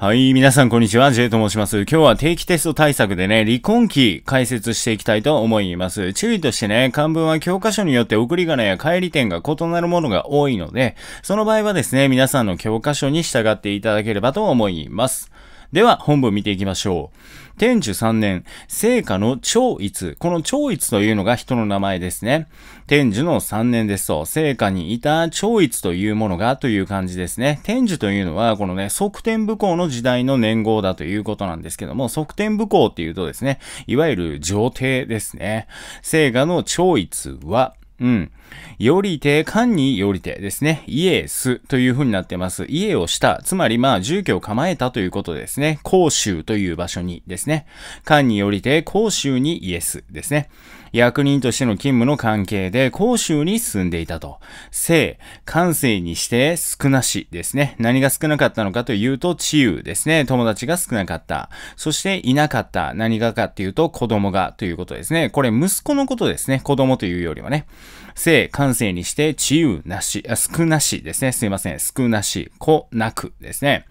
はい、皆さんこんにちは、J と申します。今日は定期テスト対策でね、離婚期解説していきたいと思います。注意としてね、漢文は教科書によって送り仮名や帰り点が異なるものが多いので、その場合はですね、皆さんの教科書に従っていただければと思います。では、本文見ていきましょう。天寿三年、聖火の超一。この超一というのが人の名前ですね。天寿の3年ですと、聖火にいた超一というものがという感じですね。天寿というのは、このね、側天武功の時代の年号だということなんですけども、側天武功っていうとですね、いわゆる上帝ですね。聖火の超一は、うん。よりて、かんによりてですね。イエスという風になってます。家をした。つまり、まあ、住居を構えたということですね。甲州という場所にですね。かんによりて、甲州にイエスですね。役人としての勤務の関係で甲州に住んでいたと。性、感性にして少なしですね。何が少なかったのかというと、治癒ですね。友達が少なかった。そしていなかった。何がかっていうと、子供がということですね。これ、息子のことですね。子供というよりはね。性、感性にして、治癒なし、あ少なしですね。すいません。少なし、子なくですね。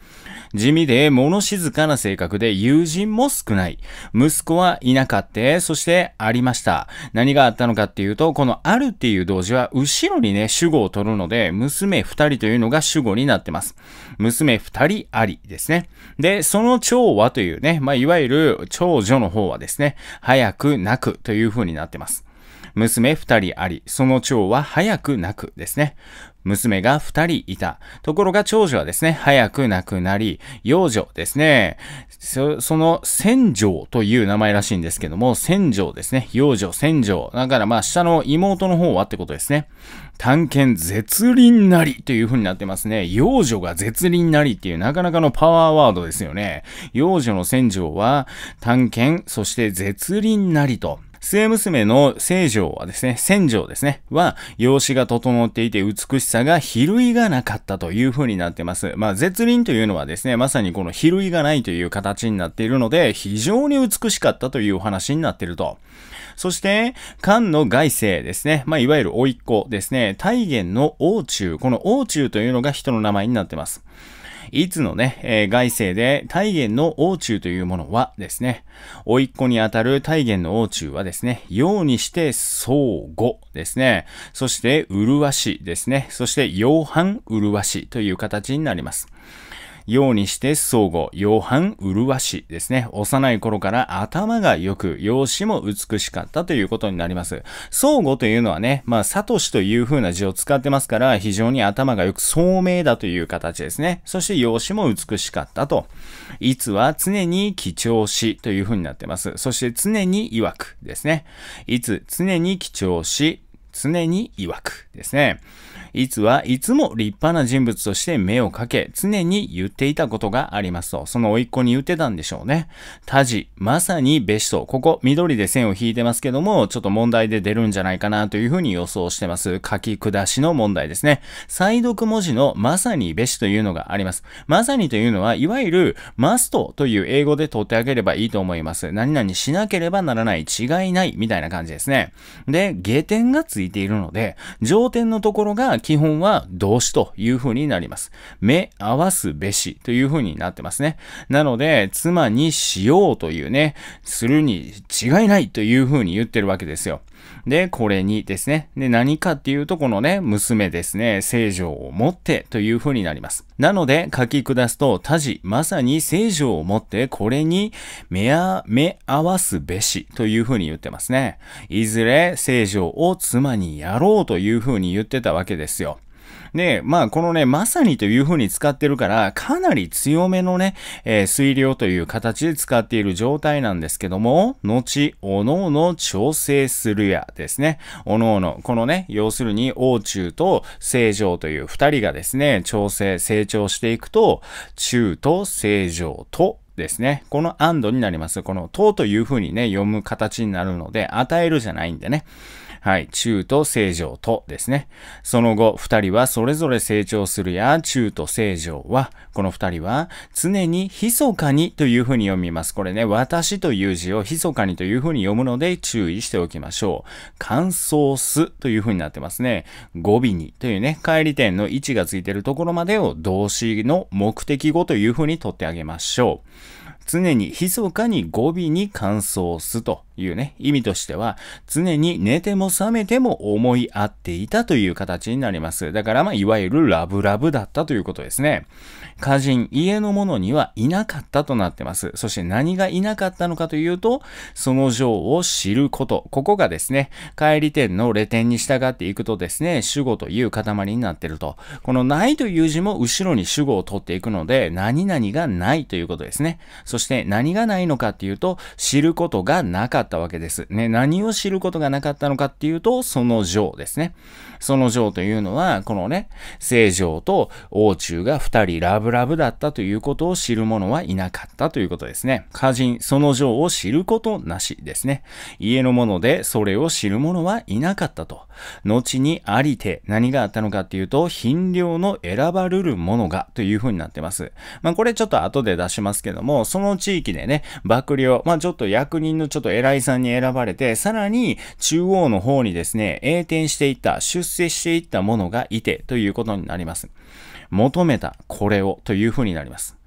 地味で物静かな性格で友人も少ない。息子はいなかった、そしてありました。何があったのかっていうと、このあるっていう動詞は後ろにね、主語を取るので、娘二人というのが主語になってます。娘二人ありですね。で、その長はというね、まあ、いわゆる長女の方はですね、早く泣くという風になってます。娘二人あり、その長は早く泣くですね。娘が二人いた。ところが長女はですね、早く亡くなり、幼女ですね、その千条という名前らしいんですけども、千条ですね、幼女千条。だからまあ下の妹の方はってことですね。探検絶倫なりという風になってますね。幼女が絶倫なりっていうなかなかのパワーワードですよね。幼女の千条は探検、そして絶倫なりと。末娘の聖女はですね、戦場ですね、は、容姿が整っていて美しさが比類がなかったという風になってます。まあ、絶倫というのはですね、まさにこの比類がないという形になっているので、非常に美しかったというお話になっていると。そして、漢の外世ですね。まあ、いわゆる甥っ子ですね。大元の王中。この王中というのが人の名前になってます。いつのね、えー、外世で大元の王中というものはですね、甥っ子にあたる大元の王中はですね、ようにして相互ですね、そして麗しですね、そして洋藩麗しという形になります。ようにして相互、洋飯麗しですね。幼い頃から頭が良く、容姿も美しかったということになります。相互というのはね、まあ、サトシという風な字を使ってますから、非常に頭が良く聡明だという形ですね。そして容姿も美しかったと。いつは常に貴重しという風になってます。そして常に曰くですね。いつ常に貴重し、常に曰くですね。いつはいつも立派な人物として目をかけ、常に言っていたことがありますと、その甥っ子に言ってたんでしょうね。タジ、まさに別荘。ここ、緑で線を引いてますけども、ちょっと問題で出るんじゃないかなというふうに予想してます。書き下しの問題ですね。再読文字のまさにべしというのがあります。まさにというのは、いわゆる、マストという英語で取ってあげればいいと思います。何々しなければならない、違いない、みたいな感じですね。で、下点がついているので、上点のところが基本は動詞という風になります。目合わすべしというふうになってますね。なので、妻にしようというね、するに違いないというふうに言ってるわけですよ。で、これにですね。で、何かっていうと、このね、娘ですね、聖女を持ってという風になります。なので、書き下すと、他事、まさに聖女を持って、これに目あ、目合わすべしという風に言ってますね。いずれ聖女を妻にやろうという風に言ってたわけですよ。で、まあ、このね、まさにという風に使ってるから、かなり強めのね、えー、水量という形で使っている状態なんですけども、後、おのおの調整するやですね。おのおの、このね、要するに、王中と正常という二人がですね、調整、成長していくと、中と正常とですね。この and になります。このとという風にね、読む形になるので、与えるじゃないんでね。はい。中と正常とですね。その後、二人はそれぞれ成長するや、中と正常は、この二人は常に密かにという風に読みます。これね、私という字を密かにという風に読むので注意しておきましょう。乾燥すという風になってますね。語尾にというね、帰り点の位置がついてるところまでを動詞の目的語という風にとってあげましょう。常に密かに語尾に乾燥すというね、意味としては、常に寝ても覚めても思い合っていたという形になります。だからまあ、いわゆるラブラブだったということですね。家人、家の者にはいなかったとなってます。そして何がいなかったのかというと、その情を知ること。ここがですね、帰り点のレ点に従っていくとですね、主語という塊になってると。このないという字も後ろに主語を取っていくので、何々がないということですね。そして何がないのかっていうと、知ることがなかったわけです。ね、何を知ることがなかったのかっていうと、その情ですね。その情というのは、このね、正常と王中が二人ラブラブだったということを知る者はいなかったということですね。歌人、その情を知ることなしですね。家の者でそれを知る者はいなかったと。後にありて何があったのかっていうと、品量の選ばれるものがというふうになってます。まあこれちょっと後で出しますけども、そその地域でね、幕僚、まあ、ちょっと役人のちょっと偉いさんに選ばれて、さらに中央の方にですね、栄転していった、出世していった者がいてということになります。求めたこれをというふうになります。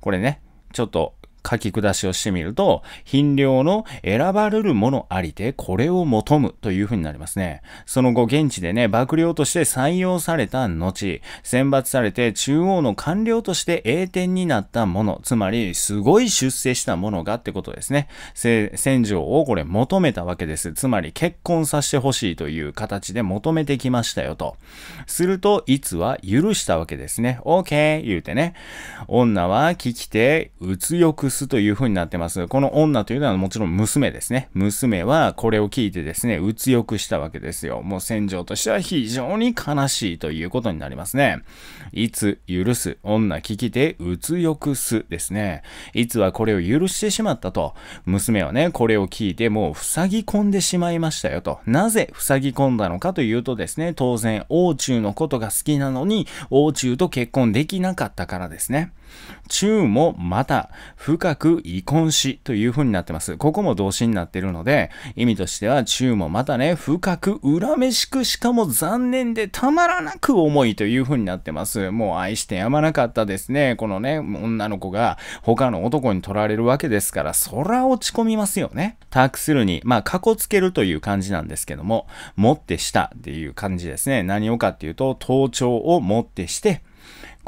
これね、ちょっと書き下しをしてみると、品量の選ばれるものありて、これを求むというふうになりますね。その後、現地でね、幕僚として採用された後、選抜されて中央の官僚として栄転になったもの、つまり、すごい出世したものがってことですね。戦場をこれ求めたわけです。つまり、結婚させてほしいという形で求めてきましたよと。すると、いつは許したわけですね。OK! 言うてね。女は聞き手、うつよくスという風になってます。この女というのはもちろん娘ですね。娘はこれを聞いてですね、うつよくしたわけですよ。もう戦場としては非常に悲しいということになりますね。いつ許す、女聞きてうつよくすですね。いつはこれを許してしまったと。娘はね、これを聞いてもう塞ぎ込んでしまいましたよと。なぜ塞ぎ込んだのかというとですね、当然、王中のことが好きなのに、王中と結婚できなかったからですね。中もまた深く遺恨しという風になってます。ここも動詞になってるので、意味としては中もまたね、深く恨めしくしかも残念でたまらなく重いという風になってます。もう愛してやまなかったですね。このね、女の子が他の男に取られるわけですから、そら落ち込みますよね。託するに、まあ、かこつけるという感じなんですけども、持ってしたっていう感じですね。何をかっていうと、盗聴をもってして、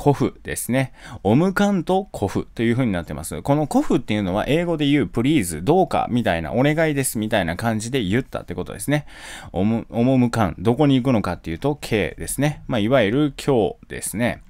古風ですね。オムカンと古風という風になってます。この古風っていうのは英語で言うプリーズ、どうかみたいなお願いですみたいな感じで言ったってことですね。オム、オムムカン、どこに行くのかっていうと K ですね。まあ、いわゆる今日ですね。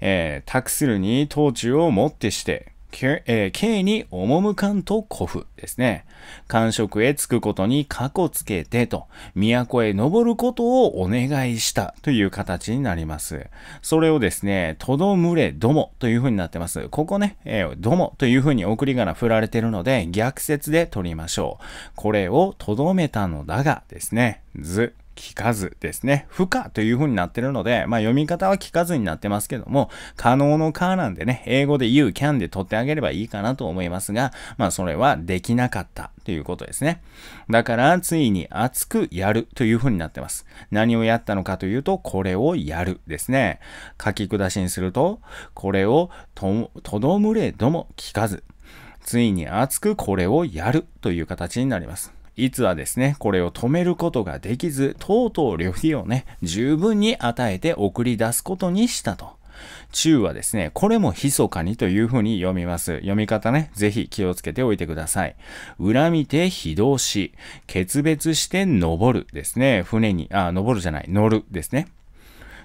えー、託するに当中をもってして、K、えー、に赴かんと古風ですね。官職へ着くことに過去つけてと、都へ登ることをお願いしたという形になります。それをですね、とどむれどもという風になってます。ここね、えー、どもという風に送り仮名振られてるので、逆説で取りましょう。これをとどめたのだがですね、ず。聞かずですね。不可という風になってるので、まあ読み方は聞かずになってますけども、可能の可なんでね、英語で you can で取ってあげればいいかなと思いますが、まあそれはできなかったということですね。だから、ついに熱くやるという風になってます。何をやったのかというと、これをやるですね。書き下しにすると、これをと、とどむれども聞かず、ついに熱くこれをやるという形になります。いつはですね、これを止めることができず、とうとう旅費をね、十分に与えて送り出すことにしたと。中はですね、これも密かにというふうに読みます。読み方ね、ぜひ気をつけておいてください。恨みて非動し、決別して登るですね。船に、あ、登るじゃない、乗るですね。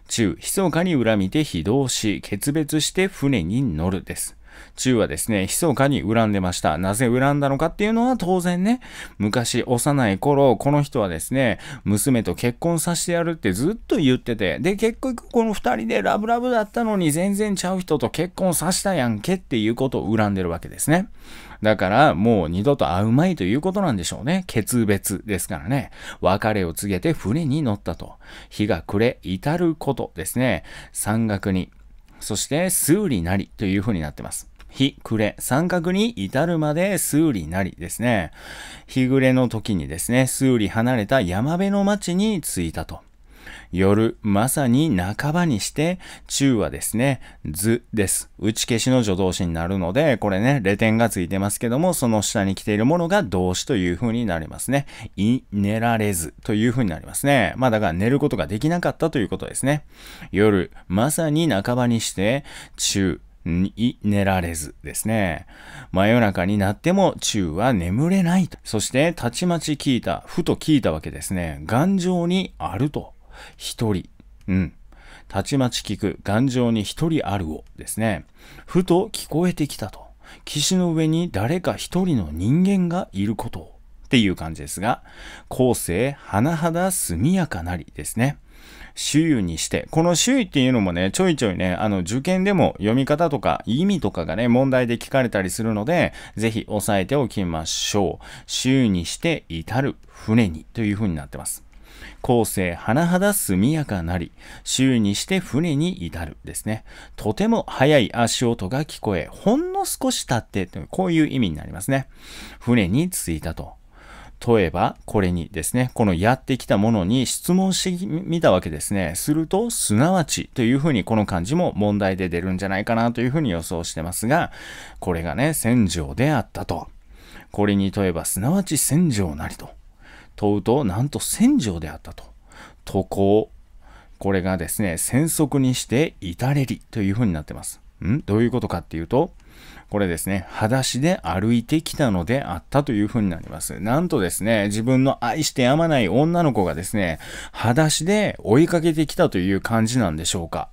中、密かに恨みて非動し、決別して船に乗るです。中はですね、密かに恨んでました。なぜ恨んだのかっていうのは当然ね、昔幼い頃、この人はですね、娘と結婚させてやるってずっと言ってて、で、結局この二人でラブラブだったのに全然ちゃう人と結婚させたやんけっていうことを恨んでるわけですね。だからもう二度と会うまいということなんでしょうね。決別ですからね。別れを告げて船に乗ったと。日が暮れ、至ることですね。山岳に。そして数理なりというふうになってます。日暮れ、三角に至るまで数理なりですね。日暮れの時にですね、数理離れた山辺の町に着いたと。夜、まさに半ばにして、中はですね、図です。打ち消しの助動詞になるので、これね、レ点がついてますけども、その下に来ているものが動詞という風になりますね。い、寝られずという風になりますね。まあだから寝ることができなかったということですね。夜、まさに半ばにして、中、に寝られずですね。真夜中になっても中は眠れないと。そして、たちまち聞いた、ふと聞いたわけですね。頑丈にあると。一人。うん。たちまち聞く頑丈に一人あるをですね。ふと聞こえてきたと。岸の上に誰か一人の人間がいることを。っていう感じですが、後世、甚だ速やかなりですね。周囲にして、この周囲っていうのもね、ちょいちょいね、あの、受験でも読み方とか意味とかがね、問題で聞かれたりするので、ぜひ押さえておきましょう。周囲にして至る船にという風になってます。後世甚だ速やかなり、週にして船に至るですね。とても速い足音が聞こえ、ほんの少し経って、こういう意味になりますね。船に着いたと。問えば、これにですね、このやってきたものに質問してみたわけですね。すると、すなわちというふうにこの漢字も問題で出るんじゃないかなというふうに予想してますが、これがね、戦場であったと。これに問えば、すなわち戦場なりと。問うと、なんと戦場であったと。渡航。これがですね、戦則にして至れりというふうになってます。んどういうことかっていうと、これですね、裸足で歩いてきたのであったというふうになります。なんとですね、自分の愛してやまない女の子がですね、裸足で追いかけてきたという感じなんでしょうか。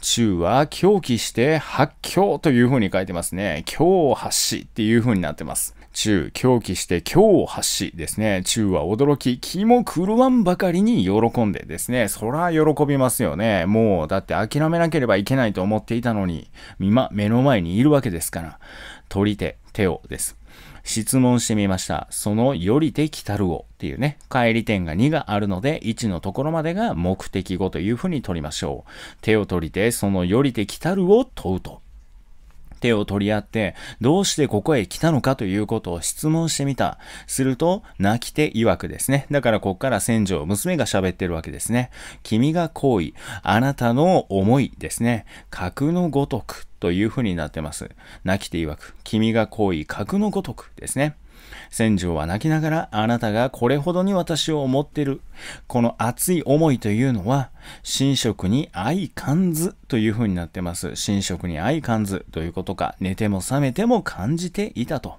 中は狂気して発狂というふうに書いてますね。狂を発しっていうふうになってます。中、狂気して狂を発しですね。中は驚き、気も狂わんばかりに喜んでですね。そら喜びますよね。もう、だって諦めなければいけないと思っていたのに、今、目の前にいるわけですから。取り手、手をです。質問してみました。そのよりてきたるをっていうね、帰り点が2があるので、1のところまでが目的語というふうに取りましょう。手を取りて、そのよりてきたるを問うと。手を取り合って、どうしてここへ来たのかということを質問してみた。すると、泣き手曰くですね。だからこっから戦場、娘が喋ってるわけですね。君が行為、あなたの思いですね。格のごとくというふうになってます。泣きて曰く、君が恋格のごとくですね。戦場は泣きながらあなたがこれほどに私を思ってる。この熱い思いというのは、神職に相感ずというふうになってます。神職に相感ずということか、寝ても覚めても感じていたと。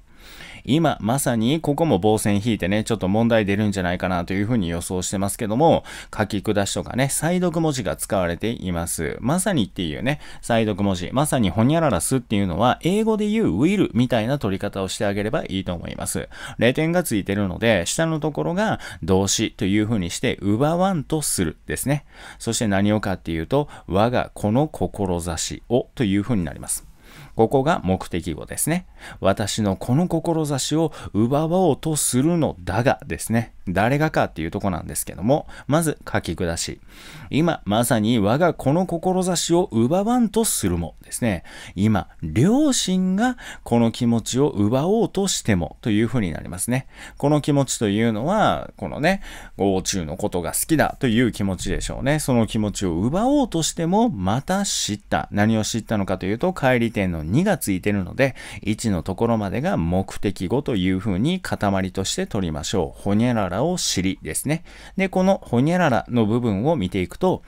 今まさにここも防線引いてね、ちょっと問題出るんじゃないかなというふうに予想してますけども、書き下しとかね、再読文字が使われています。まさにっていうね、再読文字、まさにほにゃららすっていうのは、英語で言う will みたいな取り方をしてあげればいいと思います。0点がついてるので、下のところが動詞というふうにして、奪わんとするですね。そして何をかっていうと、我が子の志をというふうになります。ここが目的語ですね。私のこの志を奪おうとするのだがですね。誰がかっていうとこなんですけども、まず書き下し。今、まさに我がこの志を奪わんとするもですね。今、両親がこの気持ちを奪おうとしてもというふうになりますね。この気持ちというのは、このね、王中のことが好きだという気持ちでしょうね。その気持ちを奪おうとしても、また知った。何を知ったのかというと、帰りのの2がついてるので、1のところまでが目的語というふうに塊として取りましょう。ほにゃららを知りですね。で、このほにゃららの部分を見ていくと、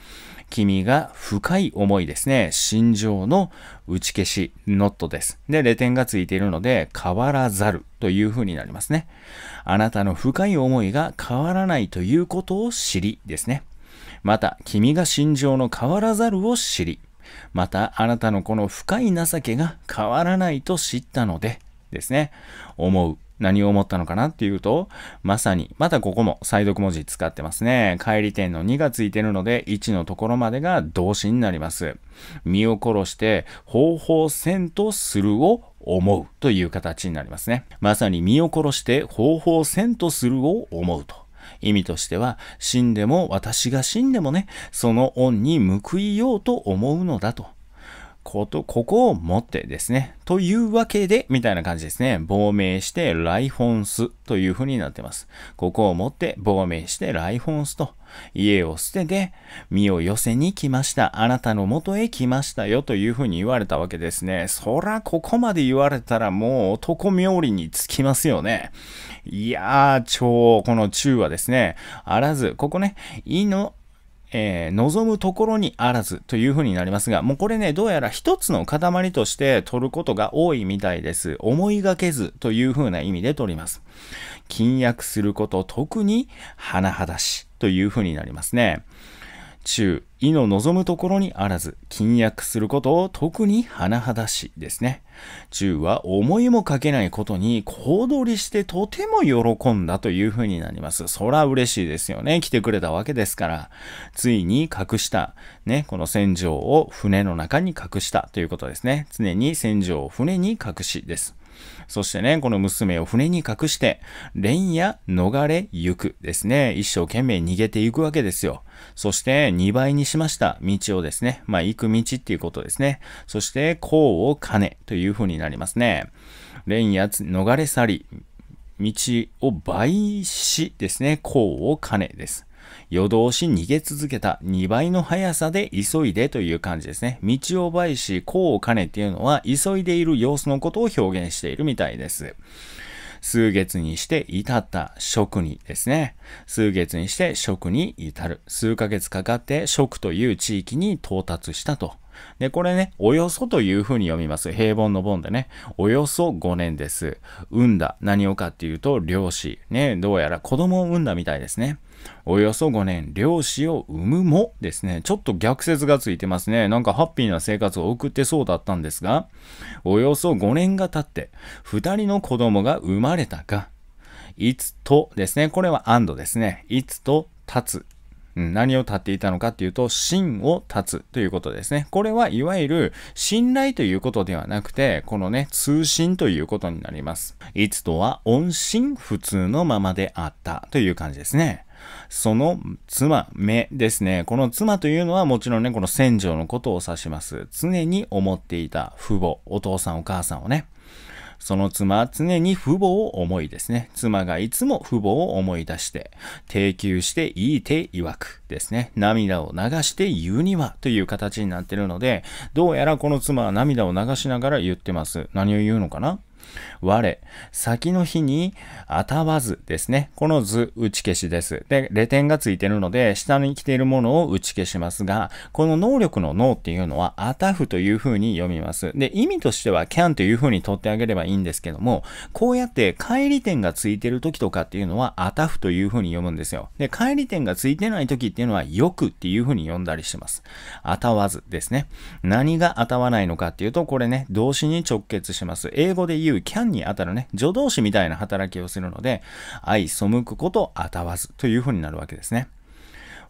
君が深い思いですね。心情の打ち消し、ノットです。で、0点がついているので、変わらざるという風になりますね。あなたの深い思いが変わらないということを知りですね。また、君が心情の変わらざるを知り。またあなたのこの深い情けが変わらないと知ったので、ですね。思う。何を思ったのかなっていうと、まさに、またここも再読文字使ってますね。帰り点の2がついてるので、1のところまでが動詞になります。身を殺して、方法せんとするを思うという形になりますね。まさに身を殺して、方法せんとするを思うと。意味としては、死んでも、私が死んでもね、その恩に報いようと思うのだと。こと、ここを持ってですね。というわけで、みたいな感じですね。亡命してライフォンスという風になってます。ここを持って亡命してライフォンスと、家を捨てて、身を寄せに来ました。あなたの元へ来ましたよという風に言われたわけですね。そら、ここまで言われたらもう男冥利につきますよね。いやー、超、この中はですね、あらず、ここね、いの、えー、望むところにあらずというふうになりますが、もうこれね、どうやら一つの塊として取ることが多いみたいです。思いがけずというふうな意味で取ります。禁約すること、特に甚だしというふうになりますね。中、意の望むところにあらず、禁約することを特に甚だしですね。中は思いもかけないことに小躍りしてとても喜んだというふうになります。そら嬉しいですよね。来てくれたわけですから。ついに隠した、ね、この戦場を船の中に隠したということですね。常に戦場を船に隠しです。そしてね、この娘を船に隠して、連夜逃れ行くですね。一生懸命逃げていくわけですよ。そして2倍にしました道をですね。まあ、行く道っていうことですね。そして、うを兼ねというふうになりますね。連夜逃れ去り、道を倍しですね。功を兼ねです。夜通し逃げ続けた2倍の速さで急いでという感じですね。道をいし、功を兼ねっていうのは、急いでいる様子のことを表現しているみたいです。数月にして至った職にですね。数月にして職に至る。数ヶ月かかって職という地域に到達したと。で、これね、およそというふうに読みます。平凡の本でね。およそ5年です。産んだ。何をかっていうと、漁師。ね、どうやら子供を産んだみたいですね。およそ5年、漁師を産むもですね。ちょっと逆説がついてますね。なんかハッピーな生活を送ってそうだったんですが、およそ5年が経って、2人の子供が生まれたか。いつとですね。これはですね。いつと経つうん、何を立っていたのかっていうと、真を立つということですね。これはいわゆる信頼ということではなくて、このね、通信ということになります。いつとは音信不通のままであったという感じですね。その妻、目ですね。この妻というのはもちろんね、この戦場のことを指します。常に思っていた父母、お父さんお母さんをね。その妻は常に父母を思いですね。妻がいつも父母を思い出して、提供していい手曰くですね。涙を流して言うにはという形になってるので、どうやらこの妻は涙を流しながら言ってます。何を言うのかな我、先の日にあたわずですね。この図打ち消しです。で、レ点がついてるので、下に来ているものを打ち消しますが、この能力の脳っていうのは、あたふという風に読みます。で、意味としては can という風に取ってあげればいいんですけども、こうやって帰り点がついてる時とかっていうのは、あたふという風に読むんですよ。で、帰り点がついてない時っていうのは、よくっていう風に読んだりします。あたわずですね。何があたわないのかっていうと、これね、動詞に直結します。英語で言う can にあたるね、助動詞みたいな働きをするので、愛背くことあたわずというふうになるわけですね。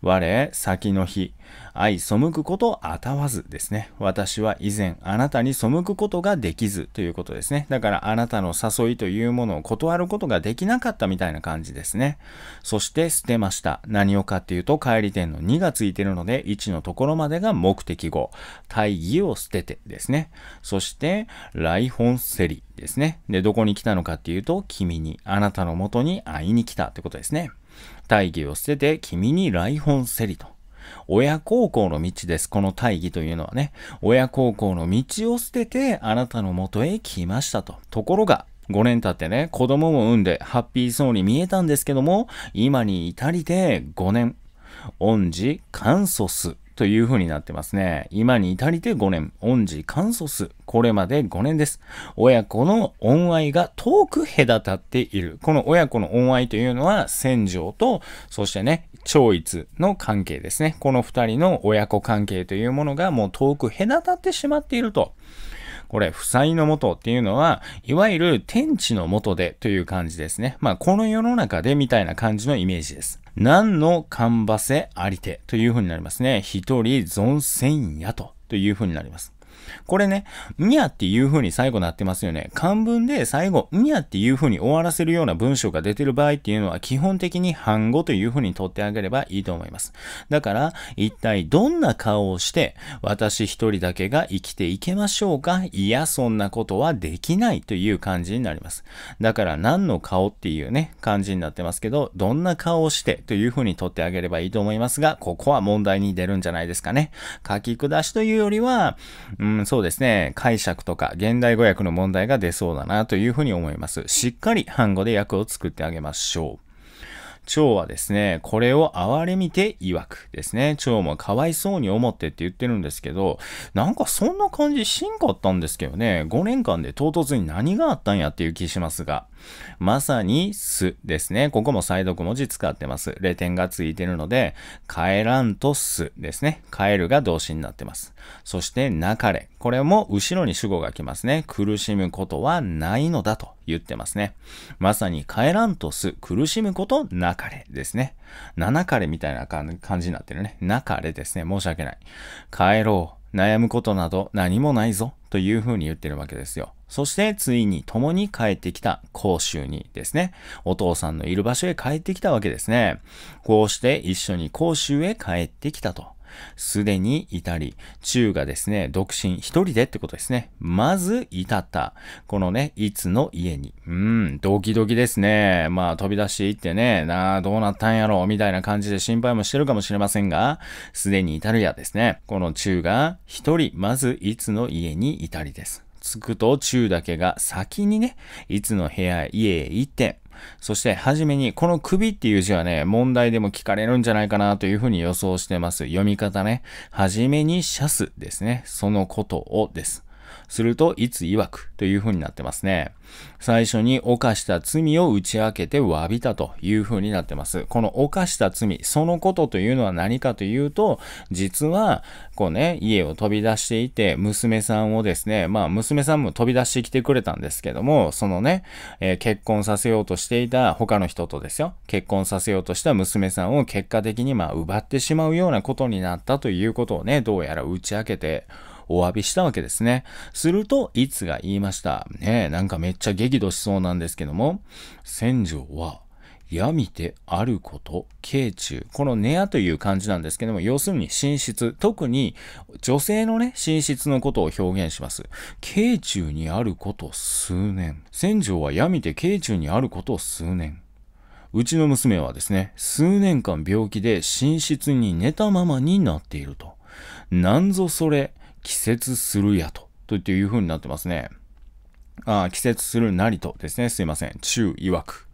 我、先の日、愛背くことあたわずですね。私は以前、あなたに背くことができずということですね。だからあなたの誘いというものを断ることができなかったみたいな感じですね。そして捨てました。何をかっていうと、帰り点の2がついてるので、1のところまでが目的語。大義を捨ててですね。そして、来本セリですね。で、どこに来たのかっていうと、君に、あなたのもとに会いに来たってことですね。大義を捨てて君に来本せりと。親孝行の道です。この大義というのはね。親孝行の道を捨ててあなたのもとへ来ましたと。ところが、5年経ってね、子供も産んでハッピーそうに見えたんですけども、今に至りて5年。恩師、簡素す。という風になってますね。今に至りて5年、恩師簡素数。これまで5年です。親子の恩愛が遠く隔たっている。この親子の恩愛というのは、戦場と、そしてね、超一の関係ですね。この2人の親子関係というものがもう遠く隔たってしまっていると。これ、負債のもとっていうのは、いわゆる天地のもとでという感じですね。まあ、この世の中でみたいな感じのイメージです。何のかんばせありてというふうになりますね。一人存せんやとというふうになります。これね、ミヤっていう風に最後なってますよね。漢文で最後、ミヤっていう風に終わらせるような文章が出てる場合っていうのは基本的に半語という風に取ってあげればいいと思います。だから、一体どんな顔をして、私一人だけが生きていけましょうかいや、そんなことはできないという感じになります。だから、何の顔っていうね、感じになってますけど、どんな顔をしてという風に取ってあげればいいと思いますが、ここは問題に出るんじゃないですかね。書き下しというよりは、うんん、そうですね。解釈とか現代語訳の問題が出そうだなというふうに思います。しっかり半語で訳を作ってあげましょう。蝶はですね、これを憐れみて曰くですね。蝶もかわいそうに思ってって言ってるんですけど、なんかそんな感じしんかったんですけどね、5年間で唐突に何があったんやっていう気しますが。まさにすですね。ここも再読文字使ってます。0点がついてるので、帰らんとすですね。帰るが動詞になってます。そして、なかれ。これも後ろに主語が来ますね。苦しむことはないのだと言ってますね。まさに帰らんとす、苦しむことなかれですね。七かれみたいな感じになってるね。なかれですね。申し訳ない。帰ろう。悩むことなど何もないぞというふうに言ってるわけですよ。そしてついに共に帰ってきた甲州にですね、お父さんのいる場所へ帰ってきたわけですね。こうして一緒に甲州へ帰ってきたと。すでにいたり、中がですね、独身一人でってことですね。まずいたった。このね、いつの家に。うん、ドキドキですね。まあ飛び出していってね、なあ、どうなったんやろう、みたいな感じで心配もしてるかもしれませんが、すでにいたるやですね。この中が一人、まずいつの家にいたりです。着くと中だけが先にね、いつの部屋、家へ行って、そして、はじめに、この首っていう字はね、問題でも聞かれるんじゃないかなというふうに予想してます。読み方ね。はじめにシャスですね。そのことをです。すると、いつ曰くというふうになってますね。最初に犯した罪を打ち明けて詫びたというふうになってます。この犯した罪、そのことというのは何かというと、実は、こうね、家を飛び出していて、娘さんをですね、まあ娘さんも飛び出してきてくれたんですけども、そのね、えー、結婚させようとしていた他の人とですよ、結婚させようとした娘さんを結果的にまあ奪ってしまうようなことになったということをね、どうやら打ち明けて、お詫びしたわけですね。すると、いつが言いました。ねえ、なんかめっちゃ激怒しそうなんですけども、戦場は、闇てあること、慶中。このネアという感じなんですけども、要するに寝室。特に女性のね、寝室のことを表現します。慶中にあること数年。戦場は闇て慶中にあること数年。うちの娘はですね、数年間病気で寝室に寝たままになっていると。なんぞそれ、季節するやと、というふうになってますね。あ季節するなりとですね。すいません。中曰く。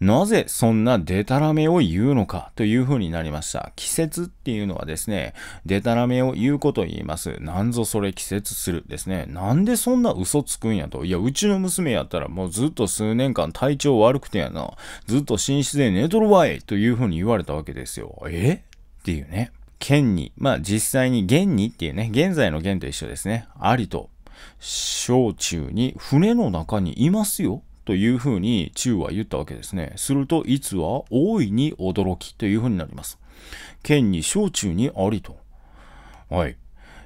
なぜそんなデタラメを言うのかというふうになりました。季節っていうのはですね、デタラメを言うことを言います。なんぞそれ季節するですね。なんでそんな嘘つくんやと。いや、うちの娘やったらもうずっと数年間体調悪くてやな。ずっと寝室で寝とるわいというふうに言われたわけですよ。えっていうね。剣に、まあ実際に現にっていうね、現在の現と一緒ですね。ありと、小中に船の中にいますよ。というふうに中は言ったわけですね。すると、いつは大いに驚きというふうになります。剣に小中にありと。はい。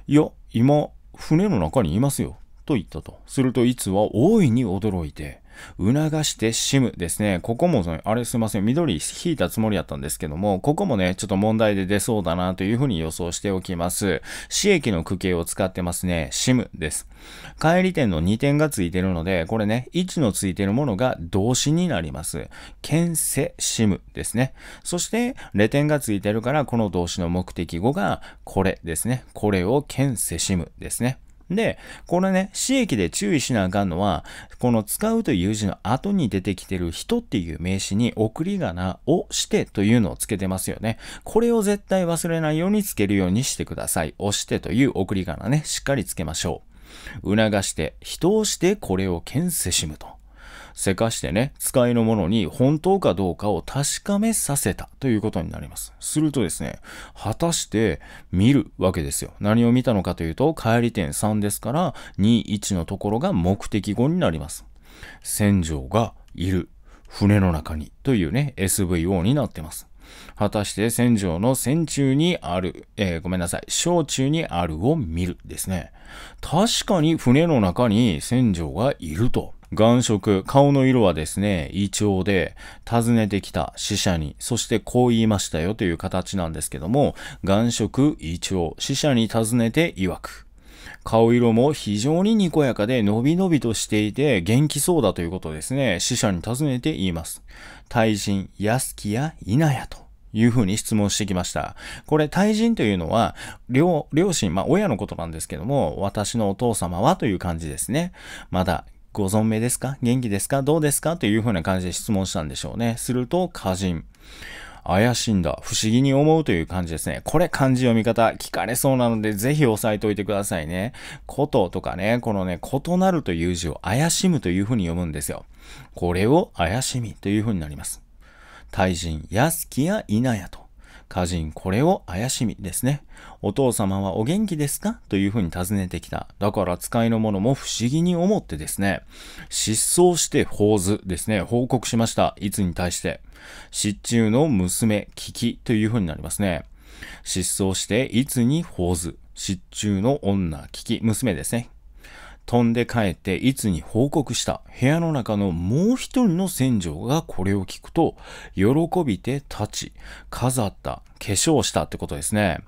いや、今、船の中にいますよ。と言ったと。すると、いつは大いに驚いて、促してしむですね。ここも、あれすいません、緑引いたつもりやったんですけども、ここもね、ちょっと問題で出そうだなというふうに予想しておきます。私益の区形を使ってますね。しむです。帰り点の2点がついてるので、これね、1のついてるものが動詞になります。けんせシムですね。そして、レ点がついてるから、この動詞の目的語が、これですね。これをけんせシムですね。で、これね、私益で注意しなあかんのは、この使うという字の後に出てきてる人っていう名詞に送り仮名をしてというのをつけてますよね。これを絶対忘れないようにつけるようにしてください。押してという送り仮名ね、しっかりつけましょう。促して、人をしてこれを牽制しむと。せかしてね、使いのものに本当かどうかを確かめさせたということになります。するとですね、果たして見るわけですよ。何を見たのかというと、帰り点3ですから、2、1のところが目的語になります。船長がいる。船の中にというね、SVO になってます。果たして船上の船中にある、えー、ごめんなさい、小中にあるを見るですね。確かに船の中に船上がいると。顔色、顔の色はですね、胃腸で、訪ねてきた死者に、そしてこう言いましたよという形なんですけども、顔色、胃腸、死者に尋ねて曰く。顔色も非常ににこやかで、のびのびとしていて、元気そうだということですね。死者に尋ねて言います。対人、安きや稲やと。いうふうに質問してきました。これ、対人というのは、両、両親、まあ、親のことなんですけども、私のお父様はという感じですね。まだ、ご存命ですか元気ですかどうですかというふうな感じで質問したんでしょうね。すると、歌人。怪しいんだ、不思議に思うという感じですね。これ漢字読み方聞かれそうなので、ぜひ押さえておいてくださいね。こととかね、このね、異なるという字を怪しむというふうに読むんですよ。これを怪しみというふうになります。対人、安きや否やと。歌人これを怪しみですね。お父様はお元気ですかというふうに尋ねてきた。だから使いの者も不思議に思ってですね、失踪して報図ですね、報告しました。いつに対して。失中の娘、危機というふうになりますね。失踪していつに報図。失中の女、危機、娘ですね。飛んで帰っていつに報告した。部屋の中のもう一人の船長がこれを聞くと、喜びて立ち、飾った、化粧したってことですね。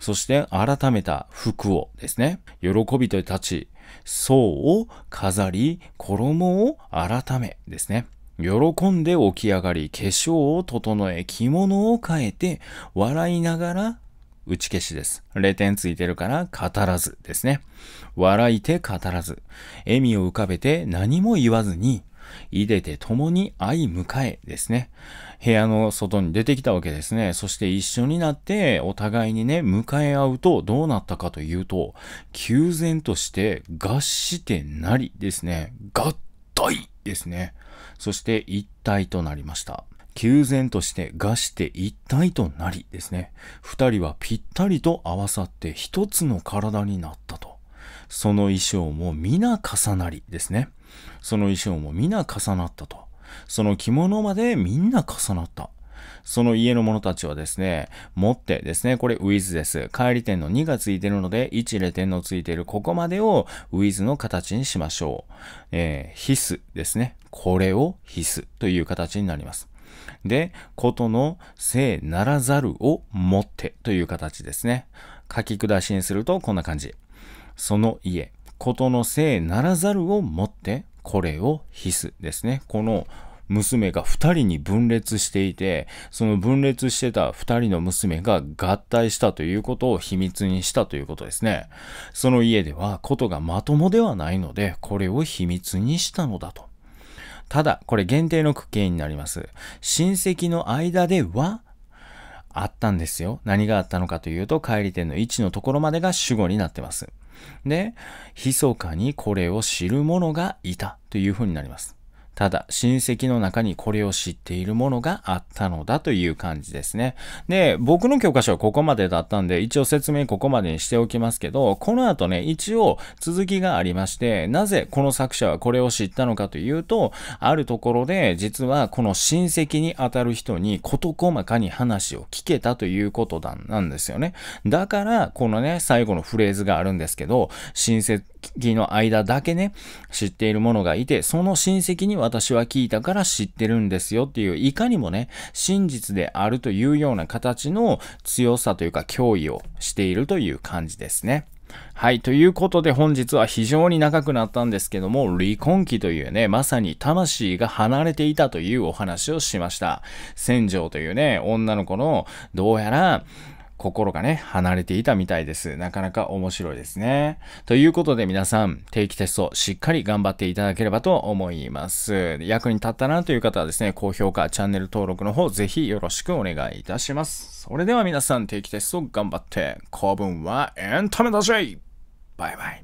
そして改めた服をですね。喜びて立ち、層を飾り、衣を改めですね。喜んで起き上がり、化粧を整え、着物を変えて、笑いながら打ち消しです。0点ついてるから語らずですね。笑いて語らず。笑みを浮かべて何も言わずに、いでて共に相迎えですね。部屋の外に出てきたわけですね。そして一緒になってお互いにね、迎え合うとどうなったかというと、急然として合してなりですね。合体ですね。そして一体となりました。旧然として餓して一体となりですね。二人はぴったりと合わさって一つの体になったと。その衣装も皆重なりですね。その衣装も皆重なったと。その着物までみんな重なった。その家の者たちはですね、持ってですね、これウィズです。帰り点の2がついてるので、1で点のついてるここまでをウィズの形にしましょう。えー、必須ですね。これを必須という形になります。で、ことのせいならざるをもってという形ですね。書き下しにするとこんな感じ。その家、ことのせいならざるをもって、これを必須ですね。この娘が2人に分裂していて、その分裂してた2人の娘が合体したということを秘密にしたということですね。その家ではことがまともではないので、これを秘密にしたのだと。ただ、これ限定の区形になります。親戚の間では、あったんですよ。何があったのかというと、帰り点の位置のところまでが主語になってます。で、密かにこれを知る者がいたというふうになります。ただ、親戚の中にこれを知っているものがあったのだという感じですね。で、僕の教科書はここまでだったんで、一応説明ここまでにしておきますけど、この後ね、一応続きがありまして、なぜこの作者はこれを知ったのかというと、あるところで、実はこの親戚にあたる人に事細かに話を聞けたということなんですよね。だから、このね、最後のフレーズがあるんですけど、親戚、の間だけね、知っている者がいて、その親戚に私は聞いたから知ってるんですよっていう、いかにもね、真実であるというような形の強さというか脅威をしているという感じですね。はい。ということで本日は非常に長くなったんですけども、離婚期というね、まさに魂が離れていたというお話をしました。戦場というね、女の子の、どうやら、心がね、離れていたみたいです。なかなか面白いですね。ということで皆さん、定期テストしっかり頑張っていただければと思います。役に立ったなという方はですね、高評価、チャンネル登録の方、ぜひよろしくお願いいたします。それでは皆さん、定期テスト頑張って、構文はエンタメだぜバイバイ。